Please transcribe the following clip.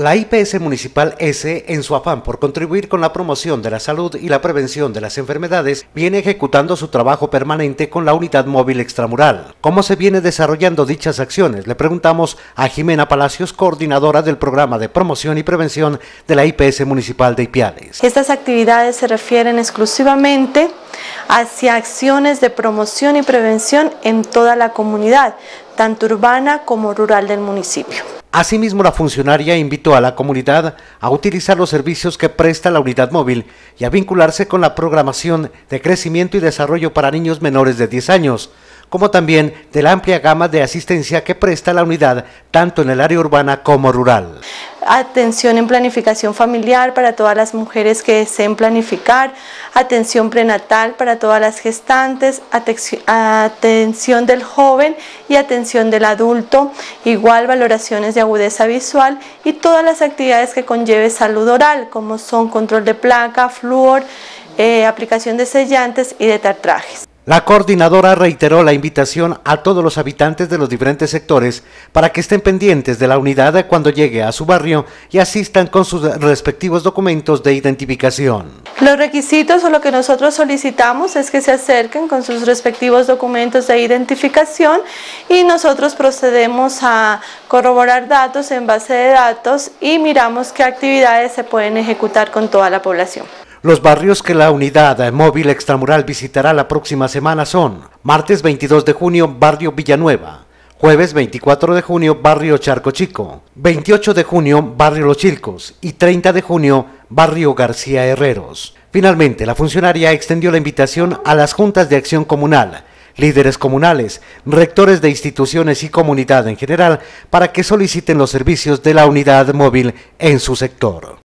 La IPS Municipal S, en su afán por contribuir con la promoción de la salud y la prevención de las enfermedades, viene ejecutando su trabajo permanente con la unidad móvil extramural. ¿Cómo se viene desarrollando dichas acciones? Le preguntamos a Jimena Palacios, coordinadora del programa de promoción y prevención de la IPS Municipal de Ipiales. Estas actividades se refieren exclusivamente hacia acciones de promoción y prevención en toda la comunidad, tanto urbana como rural del municipio. Asimismo, la funcionaria invitó a la comunidad a utilizar los servicios que presta la unidad móvil y a vincularse con la programación de crecimiento y desarrollo para niños menores de 10 años como también de la amplia gama de asistencia que presta la unidad, tanto en el área urbana como rural. Atención en planificación familiar para todas las mujeres que deseen planificar, atención prenatal para todas las gestantes, atención del joven y atención del adulto, igual valoraciones de agudeza visual y todas las actividades que conlleve salud oral, como son control de placa, flúor, eh, aplicación de sellantes y de tartrajes. La coordinadora reiteró la invitación a todos los habitantes de los diferentes sectores para que estén pendientes de la unidad cuando llegue a su barrio y asistan con sus respectivos documentos de identificación. Los requisitos o lo que nosotros solicitamos es que se acerquen con sus respectivos documentos de identificación y nosotros procedemos a corroborar datos en base de datos y miramos qué actividades se pueden ejecutar con toda la población. Los barrios que la unidad móvil extramural visitará la próxima semana son martes 22 de junio, barrio Villanueva, jueves 24 de junio, barrio Charco Chico, 28 de junio, barrio Los Chilcos y 30 de junio, barrio García Herreros. Finalmente, la funcionaria extendió la invitación a las juntas de acción comunal, líderes comunales, rectores de instituciones y comunidad en general para que soliciten los servicios de la unidad móvil en su sector.